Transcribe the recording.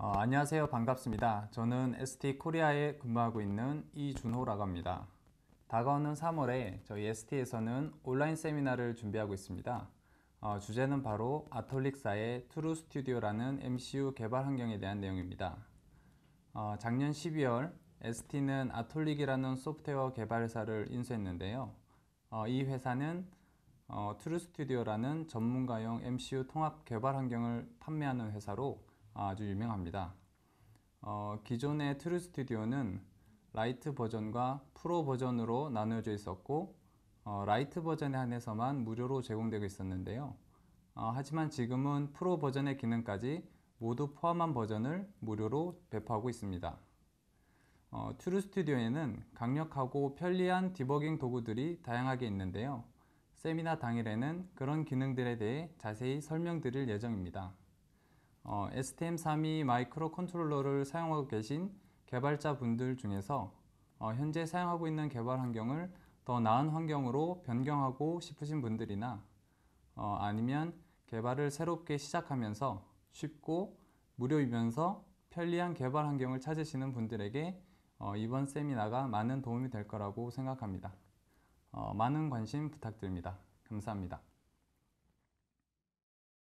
어, 안녕하세요 반갑습니다 저는 ST 코리아에 근무하고 있는 이준호라고 합니다 다가오는 3월에 저희 ST에서는 온라인 세미나를 준비하고 있습니다 어, 주제는 바로 아톨릭사의 트루 스튜디오라는 MCU 개발 환경에 대한 내용입니다 어, 작년 12월 ST는 아톨릭이라는 소프트웨어 개발 회사를 인수했는데요 어, 이 회사는 어, 트루 스튜디오라는 전문가용 MCU 통합 개발 환경을 판매하는 회사로 아주 유명합니다. 어, 기존의 트루 스튜디오는 라이트 버전과 프로 버전으로 나누어져 있었고 어, 라이트 버전에 한해서만 무료로 제공되고 있었는데요. 어, 하지만 지금은 프로 버전의 기능까지 모두 포함한 버전을 무료로 배포하고 있습니다. 어, 트루 스튜디오에는 강력하고 편리한 디버깅 도구들이 다양하게 있는데요. 세미나 당일에는 그런 기능들에 대해 자세히 설명드릴 예정입니다. 어, STM32 마이크로 컨트롤러를 사용하고 계신 개발자분들 중에서 어, 현재 사용하고 있는 개발 환경을 더 나은 환경으로 변경하고 싶으신 분들이나 어, 아니면 개발을 새롭게 시작하면서 쉽고 무료이면서 편리한 개발 환경을 찾으시는 분들에게 어, 이번 세미나가 많은 도움이 될 거라고 생각합니다. 어, 많은 관심 부탁드립니다. 감사합니다.